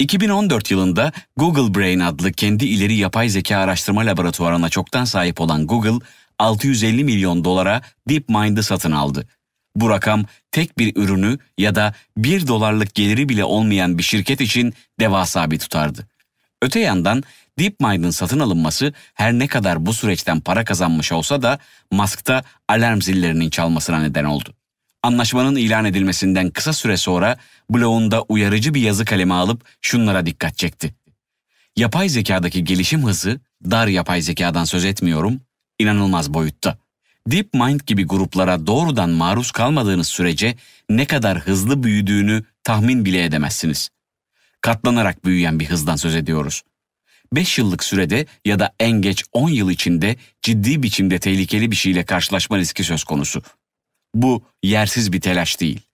2014 yılında Google Brain adlı kendi ileri yapay zeka araştırma laboratuvarına çoktan sahip olan Google, 650 milyon dolara DeepMind'ı satın aldı. Bu rakam tek bir ürünü ya da 1 dolarlık geliri bile olmayan bir şirket için devasa bir tutardı. Öte yandan DeepMind'ın satın alınması her ne kadar bu süreçten para kazanmış olsa da Musk'ta alarm zillerinin çalmasına neden oldu. Anlaşmanın ilan edilmesinden kısa süre sonra bloğunda uyarıcı bir yazı kalemi alıp şunlara dikkat çekti. Yapay zekadaki gelişim hızı, dar yapay zekadan söz etmiyorum, inanılmaz boyutta. DeepMind gibi gruplara doğrudan maruz kalmadığınız sürece ne kadar hızlı büyüdüğünü tahmin bile edemezsiniz. Katlanarak büyüyen bir hızdan söz ediyoruz. 5 yıllık sürede ya da en geç 10 yıl içinde ciddi biçimde tehlikeli bir şeyle karşılaşma riski söz konusu. Bu yersiz bir telaş değil.